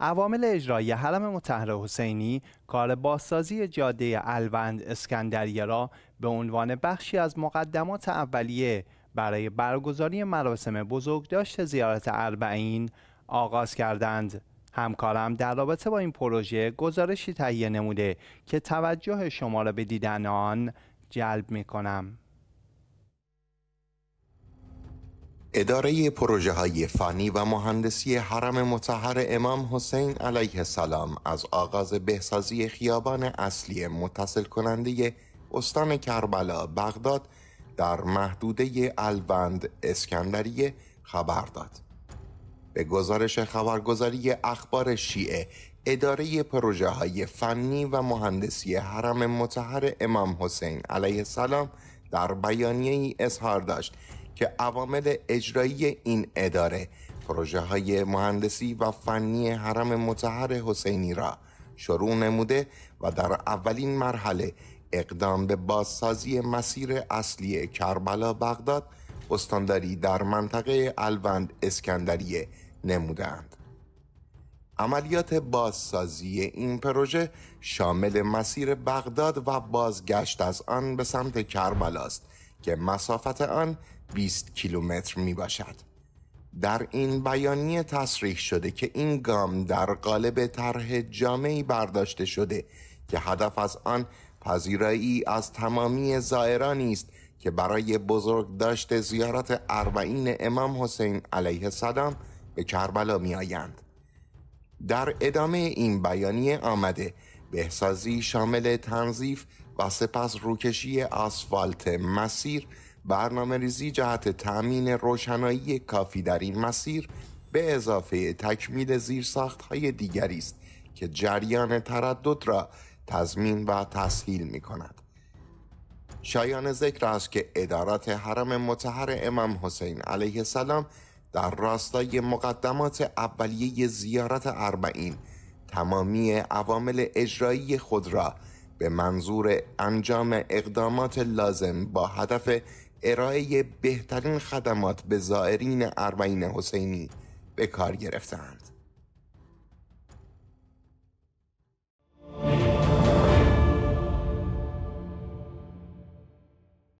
عوامل اجرایی حرم مطهر حسینی کار بازسازی جاده الوند اسکندریه را به عنوان بخشی از مقدمات اولیه برای برگزاری مراسم بزرگداشت زیارت اربعین آغاز کردند. همکارم در رابطه با این پروژه گزارشی تهیه نموده که توجه شما را به دیدن آن جلب می کنم. اداره پروژه های فنی و مهندسی حرم متحر امام حسین علیه السلام از آغاز بهسازی خیابان اصلی متصل کننده استان کربلا بغداد در محدوده الوند اسکندریه خبر داد. به گزارش خبرگزاری اخبار شیعه اداره پروژه های فنی و مهندسی حرم متحر امام حسین علیه السلام در بیانیه ای اظهار داشت که عوامل اجرایی این اداره پروژه های مهندسی و فنی حرم متحر حسینی را شروع نموده و در اولین مرحله اقدام به بازسازی مسیر اصلی کربلا بغداد استانداری در منطقه الوند اسکندریه نمودند. عملیات بازسازی این پروژه شامل مسیر بغداد و بازگشت از آن به سمت کربلا است که مسافت آن 20 کیلومتر می باشد. در این بیانیه تصریح شده که این گام در قالب طرح جامعی برداشته شده که هدف از آن پذیرایی از تمامی زائرانی است که برای بزرگداشت زیارت اربعین امام حسین علیه السلام به کربلا می آیند. در ادامه این بیانیه آمده بهسازی شامل تنظیف و سپس روکشی آسفالت مسیر برنامه ریزی جهت تأمین روشنایی کافی در این مسیر به اضافه تکمیل زیرساخت های دیگری است که جریان تردد را تضمین و تسهیل می کند. شایان ذکر است که ادارات حرم متحر امام حسین علیه السلام در راستای مقدمات اولیه زیارت اربعین تمامی عوامل اجرایی خود را به منظور انجام اقدامات لازم با هدف ارائه بهترین خدمات به زائرین اربعین حسینی به کار گرفتند.